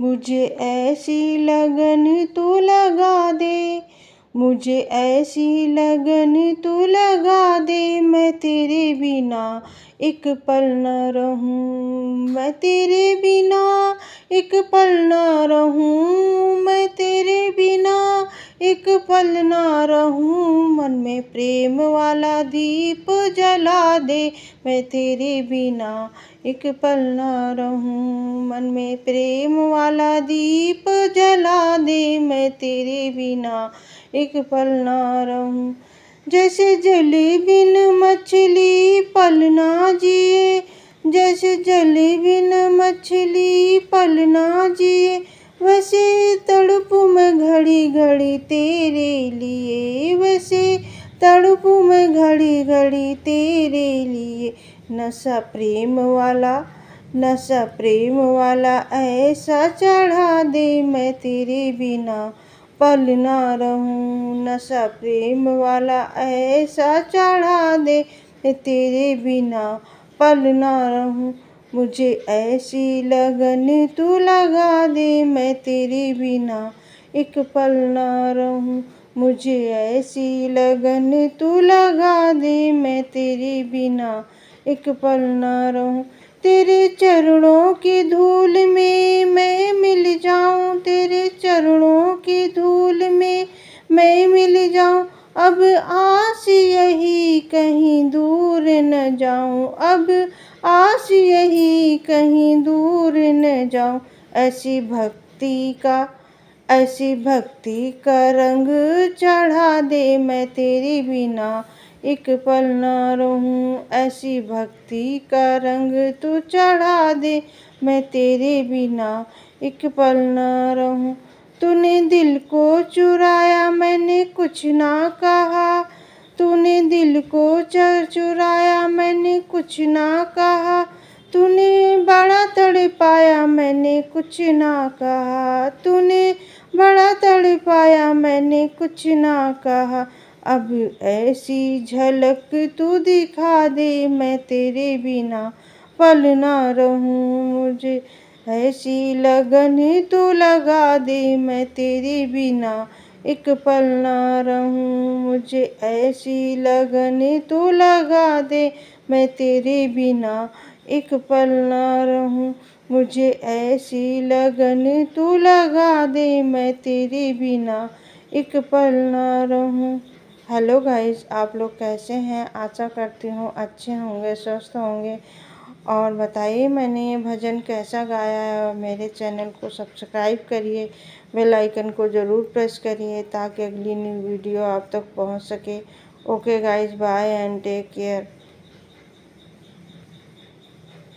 मुझे ऐसी लगन तू लगा दे मुझे ऐसी लगन तू लगा दे मैं तेरे बिना एक पल न रहूं मैं तेरे बिना एक पल न रहूं मैं पल ना रहूं मन में प्रेम वाला दीप जला दे मैं तेरे बिना एक पल ना रहूं मन में प्रेम वाला दीप जला दे मैं तेरे बिना एक पल ना रहूं जैसे जले बिन मछली पल ना जिए जैसे जले बिन मछली पल ना जिए वैसे तड़प में घड़ी घड़ी तेरे तड़पू मैं घड़ी घड़ी तेरे लिए नशा प्रेम वाला नशा प्रेम वाला ऐसा चढ़ा दे मैं तेरे बिना पल ना रहूं नशा प्रेम वाला ऐसा चढ़ा दे मैं तेरे बिना पल ना रहूं मुझे ऐसी लगन तू लगा दे मैं तेरे बिना एक पल ना रहूं मुझे ऐसी लगन तू लगा दे मैं तेरे बिना एक पल ना रहूं तेरे चरणों की धूल में मैं मिल जाऊं तेरे चरणों की धूल में मैं मिल जाऊं अब आस यही कहीं दूर न जाऊं अब आस यही कहीं दूर न जाऊं ऐसी भक्ति का ऐसी भक्ति का रंग चढ़ा दे मैं तेरे बिना एक पल ना रहूं ऐसी भक्ति का रंग तू चढ़ा दे मैं तेरे बिना एक पल ना रहूं तूने दिल को चुराया मैंने कुछ ना कहा तूने दिल को चर चुराया मैंने कुछ ना कहा तूने बड़ा तड़पाया मैंने कुछ ना कहा तूने बड़ा तड़पाया मैंने कुछ ना कहा अब ऐसी झलक तू दिखा दे मैं तेरे बिना पल ना रहूं मुझे ऐसी लगन तू लगा दे मैं तेरे बिना एक पल ना रहूं मुझे ऐसी लगन तू लगा दे मैं तेरे बिना एक पल ना रहूं मुझे ऐसी लगन तू लगा दे मैं तेरे बिना एक पल ना रहूं हेलो गाइस आप लोग कैसे हैं आशा करती हूँ अच्छे होंगे स्वस्थ होंगे और बताइए मैंने ये भजन कैसा गाया है और मेरे चैनल को सब्सक्राइब करिए बेल आइकन को ज़रूर प्रेस करिए ताकि अगली न्यू वीडियो आप तक पहुँच सके okay guys bye and take care